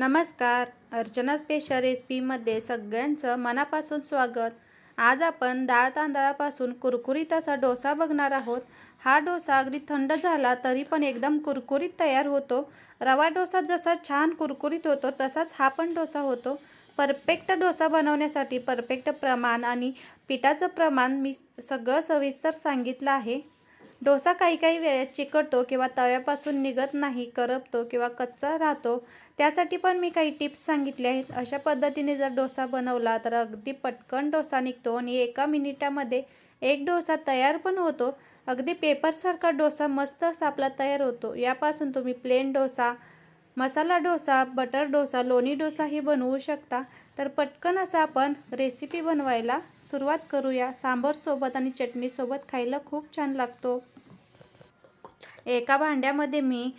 नमस्कार अर्चना स्पेशल रेसिपीमध्ये सगळ्यांचं मनापासून स्वागत आज आपण डाळ तांदळापासून कुरकुरीत असा डोसा बघणार आहोत हा डोसा अगदी थंड झाला तरी पण एकदम कुरकुरीत तयार होतो रवा डोसा जसा छान कुरकुरीत होतो तसाच हा पण डोसा होतो परफेक्ट डोसा बनवण्यासाठी परफेक्ट प्रमाण आणि पिठाचं प्रमाण मी सगळं सविस्तर सांगितलं आहे डोसा काही काही वेळेत चिकटतो किंवा तव्यापासून निघत नाही करपतो किंवा कच्चा राहतो त्यासाठी पण मी काही टिप्स सांगितले आहेत अशा पद्धतीने जर डोसा बनवला तर अगदी पटकन डोसा निघतो आणि एका मिनिटामध्ये एक डोसा तयार पण होतो अगदी पेपरसारखा डोसा मस्त असा आपला तयार होतो यापासून तुम्ही प्लेन डोसा मसाला डोसा बटर डोसा लोणी डोसाही बनवू शकता तर पटकन असं आपण रेसिपी बनवायला सुरुवात करूया सांबरसोबत आणि चटणीसोबत खायला खूप छान लागतो एका भांड्यामध्ये मी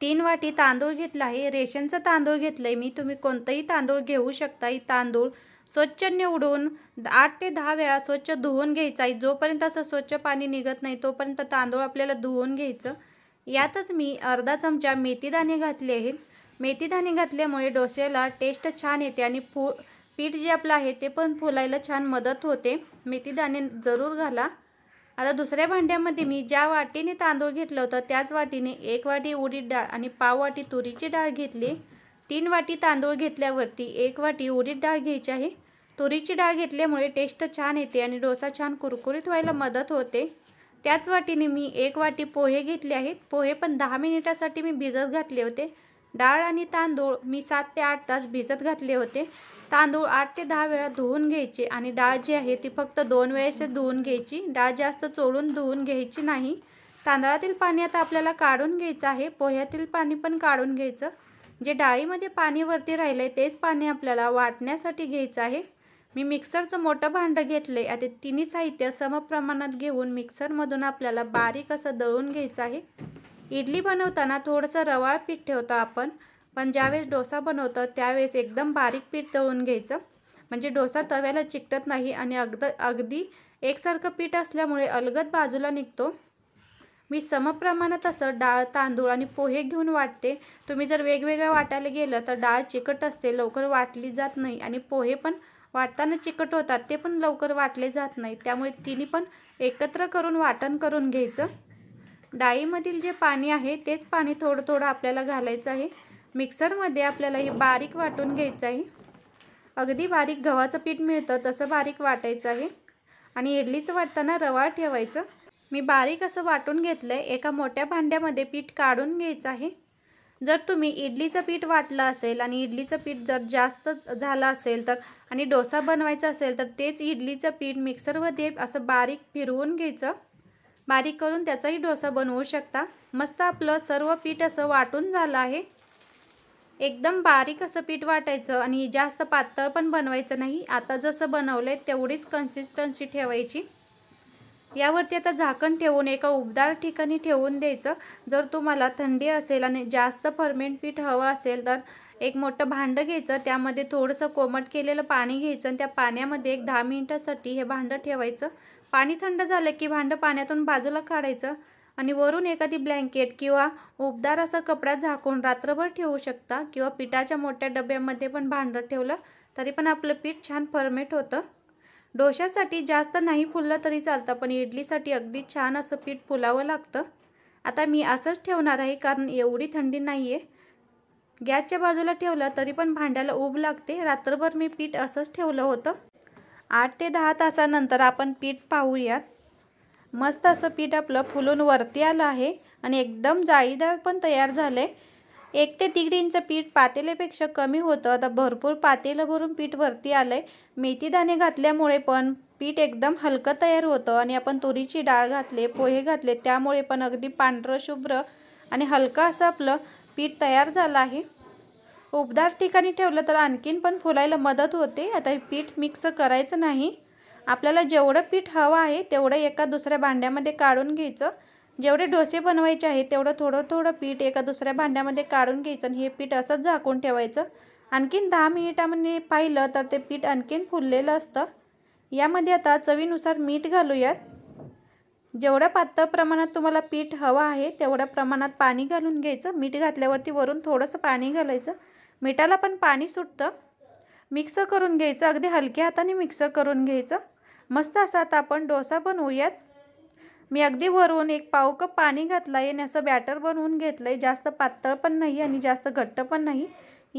तीन वाटी तांदूळ घेतला आहे रेशनचं तांदूळ घेतलं मी तुम्ही कोणतंही तांदूळ घेऊ शकता तांदूळ स्वच्छ निवडून आठ ते दहा वेळा स्वच्छ धुवून घ्यायचा आहे जोपर्यंत असं स्वच्छ पाणी निघत नाही तोपर्यंत तांदूळ आपल्याला धुवून घ्यायचं यातच मी अर्धा चमचा मेथीदाणे घातले आहेत मेथीदाणे घातल्यामुळे डोस्याला टेस्ट छान येते आणि फु पीठ जे आपलं आहे ते पण फुलायला छान मदत होते मेथीदाणे जरूर घाला आता दुसऱ्या भांड्यामध्ये मी ज्या वाटीने तांदूळ घेतलं होतं त्याच वाटीने एक वाटी उडीद डाळ आणि पाव वाटी तुरीची डाळ घेतली तीन वाटी तांदूळ घेतल्यावरती एक वाटी उडीद डाळ घ्यायची आहे तुरीची डाळ घेतल्यामुळे टेस्ट छान येते आणि डोसा छान कुरकुरीत व्हायला मदत होते त्याच वाटीने मी एक वाटी पोहे घेतले आहेत पोहे पण दहा मिनिटासाठी मी भिजत घातले होते डाळ आणि तांदूळ मी सात ते आठ तास भिजत घातले होते तांदूळ आठ ते दहा वेळा धुवून घ्यायचे आणि डाळ जी आहे ती फक्त दोन वेळेस धुवून घ्यायची डाळ जास्त चोळून धुवून घ्यायची नाही तांदळातील पाणी आता आपल्याला काढून घ्यायचं आहे पोह्यातील पाणी पण काढून घ्यायचं जे डाळीमध्ये पाणी वरती राहिलं आहे तेच पाणी आपल्याला वाटण्यासाठी घ्यायचं आहे मी मिक्सरचं मोठं भांडं घेतलं आहे आता तिन्ही साहित्य समप्रमाणात घेऊन मिक्सरमधून आपल्याला बारीक असं दळून घ्यायचं आहे इडली बनवताना थोडंसं रवाळ पीठ ठेवतो आपण पण ज्यावेळेस डोसा बनवतो त्यावेळेस एकदम बारीक पीठ तळून घ्यायचं म्हणजे डोसा तव्याला चिकटत नाही आणि अगद अगदी एकसारखं पीठ असल्यामुळे अलगद बाजूला निघतो मी समप्रमाणात असं डाळ तांदूळ आणि पोहे घेऊन वाटते तुम्ही जर वेगवेगळ्या वाटायला गेलं तर डाळ चिकट असते लवकर वाटली जात नाही आणि पोहे पण वाटताना चिकट होतात ते पण लवकर वाटले जात नाही त्यामुळे तिने पण एकत्र करून वाटण करून घ्यायचं डाळीमधील जे पाणी आहे तेच पाणी थोडं थोडं आपल्याला घालायचं आहे मिक्सरमध्ये आपल्याला हे बारीक वाटून घ्यायचं आहे अगदी बारीक गव्हाचं पीठ मिळतं तसं बारीक वाटायचं आहे आणि इडलीचं वाटताना रवा ठेवायचं मी बारीक असं वाटून घेतलं आहे एका मोठ्या भांड्यामध्ये पीठ काढून घ्यायचं आहे जर तुम्ही इडलीचं पीठ वाटलं असेल आणि इडलीचं पीठ जर जास्त झालं असेल तर आणि डोसा बनवायचा असेल तर तेच इडलीचं पीठ मिक्सरमध्ये असं बारीक फिरवून घ्यायचं बारीक करून त्याचाही डोसा बनवू शकता मस्त आपलं सर्व पीठ असं वाटून झालं आहे एकदम बारीक असं पीठ वाटायचं आणि जास्त पातळ पण बनवायचं नाही आता जसं बनवलंय तेवढीच कन्सिस्टन्सी ठेवायची यावरती आता झाकण ठेवून एका उबदार ठिकाणी ठेवून द्यायचं जर तुम्हाला थंडी असेल आणि जास्त फर्मेंट पीठ हवं असेल तर एक मोठं भांडं घ्यायचं त्यामध्ये थोडंसं कोमट केलेलं पाणी घ्यायचं आणि त्या पाण्यामध्ये एक दहा मिनटासाठी हे भांडं ठेवायचं पाणी थंड झालं की भांडं पाण्यातून बाजूला काढायचं आणि वरून एखादी ब्लँकेट किंवा उबदार असा कपडा झाकून रात्रभर ठेवू शकता किंवा पिठाच्या मोठ्या डब्यामध्ये पण भांडं ठेवलं तरी पण आपलं पीठ छान फर्मेट होतं डोशासाठी जास्त नाही फुललं तरी चालतं पण इडलीसाठी अगदी छान असं पीठ फुलावं लागतं आता मी असंच ठेवणार आहे कारण एवढी थंडी नाही आहे गॅसच्या बाजूला ठेवलं तरी पण भांड्याला उब लागते रात्रभर मी पीठ असंच ठेवलं होतं आठ ते दहा तासानंतर आपण पीठ पाहूयात मस्त असं पीठ आपलं फुलून वरती आलं आहे आणि एकदम जाळीदार पण तयार झालं आहे एक ते दीड इंच पीठ पातेल्यापेक्षा कमी होतं आता भरपूर पातेलं भरून पीठ वरती आलं आहे मेथीदाणे घातल्यामुळे पण पीठ एकदम हलकं तयार होतं आणि आपण तुरीची डाळ घातले पोहे घातले त्यामुळे पण अगदी पांढरं शुभ्र आणि हलकं असं आपलं पीठ तयार झालं आहे उबदार ठिकाणी ठेवलं तर आणखीन पण फुलायला मदत होते आता हे पीठ मिक्स करायचं नाही आपल्याला जेवढं पीठ हवं आहे तेवढं एका दुसऱ्या भांड्यामध्ये काढून घ्यायचं जेवढे डोसे बनवायचे आहे तेवढं थोडं थोडं पीठ एका दुसऱ्या भांड्यामध्ये काढून घ्यायचं आणि हे पीठ असंच झाकून ठेवायचं आणखीन दहा मिनिटामध्ये पाहिलं तर ते पीठ आणखीन फुललेलं असतं यामध्ये आता चवीनुसार मीठ घालूयात जेवढ्या पातळ प्रमाणात तुम्हाला पीठ हवं आहे तेवढ्या प्रमाणात पाणी घालून घ्यायचं मीठ घातल्यावरती वरून थोडंसं पाणी घालायचं मिठाला पण पाणी सुटतं मिक्स करून घ्यायचं अगदी हलक्या हाताने मिक्स करून घ्यायचं मस्त असा आता आपण डोसा बनवूयात मी अगदी वरून एक पाव कप पाणी घातलं आहे आणि असं बॅटर बनवून घेतलं आहे जास्त पातळ पण नाही आणि जास्त घट्ट पण नाही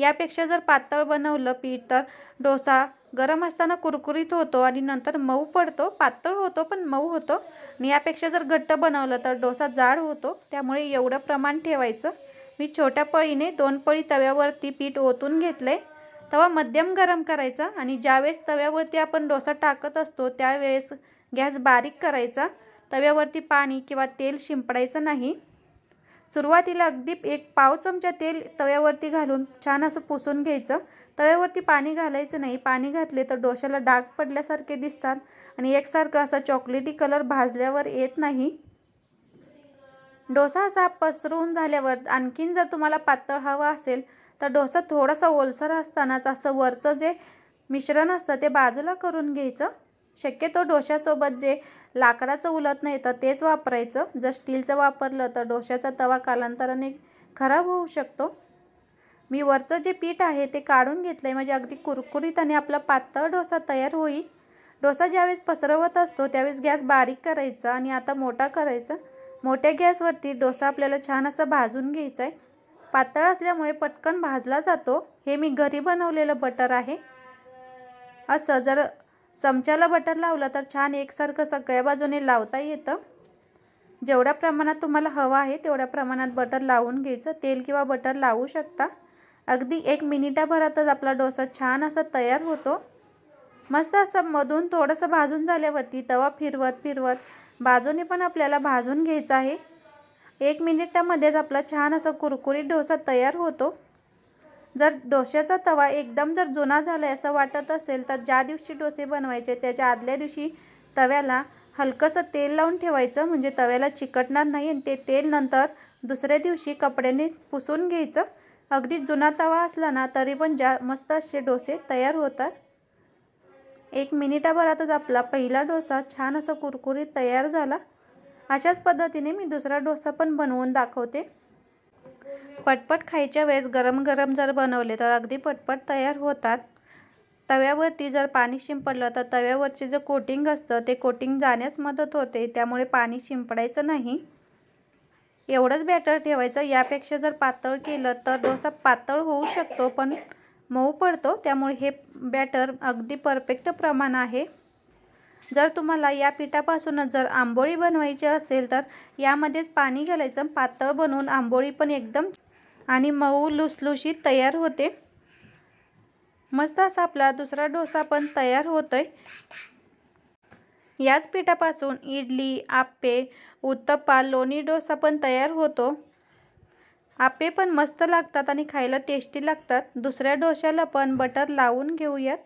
यापेक्षा जर पातळ बनवलं पीठ तर डोसा गरम असताना कुरकुरीत होतो आणि नंतर मऊ पडतो पातळ होतो पण मऊ होतो आणि यापेक्षा जर घट्ट बनवलं तर डोसा जाड होतो त्यामुळे एवढं प्रमाण ठेवायचं मी छोट्या पळीने दोन पळी तव्यावरती पीठ ओतून घेतले तवा मध्यम गरम करायचा आणि ज्यावेळेस तव्यावरती आपण डोसा टाकत असतो त्यावेळेस गॅस बारीक करायचा तव्यावरती पाणी किंवा तेल शिंपडायचं नाही सुरुवातीला अगदी एक पाव चमचा तेल तव्यावरती घालून छान असं पुसून घ्यायचं तव्यावरती पाणी घालायचं नाही पाणी घातले तर डोशाला डाग पडल्यासारखे दिसतात आणि एकसारखं असा चॉकलेटी कलर भाजल्यावर येत नाही डोसा असा पसरून झाल्यावर आणखीन जर तुम्हाला पातळ हवा असेल तर डोसा थोडासा ओलसर असतानाच असं वरचं जे मिश्रण असतं ते बाजूला करून घ्यायचं शक्यतो डोश्यासोबत जे लाकडाचं उलत नाही तर तेच वापरायचं जर स्टीलचं वापरलं तर डोश्याचा तवा कालांतराने खराब होऊ शकतो मी वरचं जे पीठ आहे ते काढून घेतलं आहे म्हणजे अगदी कुरकुरीत आणि आपला पातळ डोसा तयार होईल डोसा ज्यावेळेस पसरवत असतो त्यावेळेस गॅस बारीक करायचा आणि आता मोठा करायचा मोठ्या गॅसवरती डोसा आपल्याला छान असा भाजून घ्यायचा आहे पातळ असल्यामुळे पटकन भाजला जातो हे मी घरी बनवलेलं बटर आहे असं जर चमच्याला बटर लावलं तर छान एकसारखं सगळ्या बाजूने लावता येतं जेवढ्या प्रमाणात तुम्हाला हवं आहे तेवढ्या प्रमाणात बटर लावून घ्यायचं तेल किंवा बटर लावू शकता अगदी एक मिनिटाभरातच आपला डोसा छान असा तयार होतो मस्त असं मधून थोडंसं भाजून झाल्यावरती तवा फिरवत फिरवत बाजूने पण आपल्याला भाजून घ्यायचं आहे एक मिनिटामध्येच आपला छान असा कुरकुरीत डोसा तयार होतो जर डोश्याचा तवा एकदम जर जुना झाला आहे असं वाटत असेल तर ज्या दिवशी डोसे बनवायचे त्याच्या आदल्या दिवशी तव्याला हलकंसं तेल लावून ठेवायचं म्हणजे तव्याला चिकटणार नाही आणि ते तेल नंतर दुसऱ्या दिवशी कपड्याने पुसून घ्यायचं अगदी जुना तवा असला ना तरी पण जा मस्त असे डोसे तयार होतात एक मिनिटाभरातच आपला पहिला डोसा छान असा कुरकुरीत तयार झाला अशाच पद्धतीने मी दुसरा डोसा पण बनवून दाखवते पटपट खायच्या वेळेस गरम गरम जर बनवले तर अगदी पटपट तयार होतात तव्यावरती जर पाणी शिंपडलं तर तव्यावरचे जे कोटिंग असतं ते कोटिंग जाण्यास मदत होते त्यामुळे पाणी शिंपडायचं नाही एवढंच बॅटर ठेवायचं यापेक्षा जर पातळ केलं तर डोसा पातळ होऊ शकतो पण मऊ पडतो त्यामुळे हे बॅटर अगदी परफेक्ट प्रमाण आहे जर तुम्हाला या पिठापासूनच जर आंबोळी बनवायची असेल तर यामध्येच पाणी घालायचं पातळ बनवून आंबोळी पण एकदम आणि मऊ लुसलुशीत तयार होते मस्त असा आपला दुसरा डोसा पण तयार होतोय याच पिठापासून इडली आप्पे उत्तप्पा लोणी डोसा पण तयार होतो आपे पण मस्त लागतात आणि खायला टेस्टी लागतात दुसऱ्या डोश्याला पण बटर लावून घेऊयात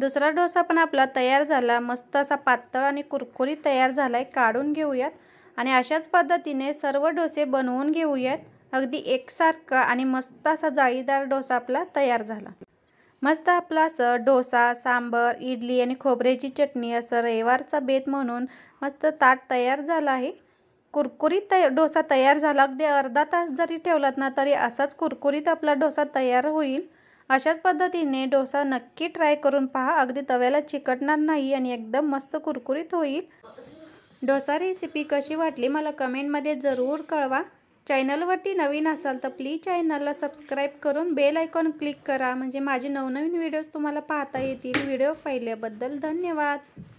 दुसरा डोसा पण आपला तयार झाला मस्त असा पातळ आणि कुरकुरीत तयार झाला आहे काढून घेऊयात आणि अशाच पद्धतीने सर्व डोसे बनवून घेऊयात अगदी एकसारखा आणि मस्त असा जाळीदार डोसा आपला तयार झाला मस्त आपला असं डोसा सांबर इडली आणि खोबऱ्याची चटणी असं रविवारचा बेत म्हणून मस्त ताट तयार झाला आहे कुरकुरीत तय डोसा तयार झाला अगदी अर्धा तास जरी ठेवलात ना तरी असाच कुरकुरीत आपला डोसा तयार होईल अशाच पद्धतीने डोसा नक्की ट्राय करून पहा अगदी तव्याला चिकटणार नाही आणि एकदम मस्त कुरकुरीत होईल डोसा रेसिपी कशी वाटली मला कमेंटमध्ये जरूर कळवा चॅनलवरती नवीन असाल तर प्लीज चॅनलला सबस्क्राईब करून बेल आयकॉन क्लिक करा म्हणजे माझे नवनवीन व्हिडिओज तुम्हाला पाहता येतील व्हिडिओ पाहिल्याबद्दल धन्यवाद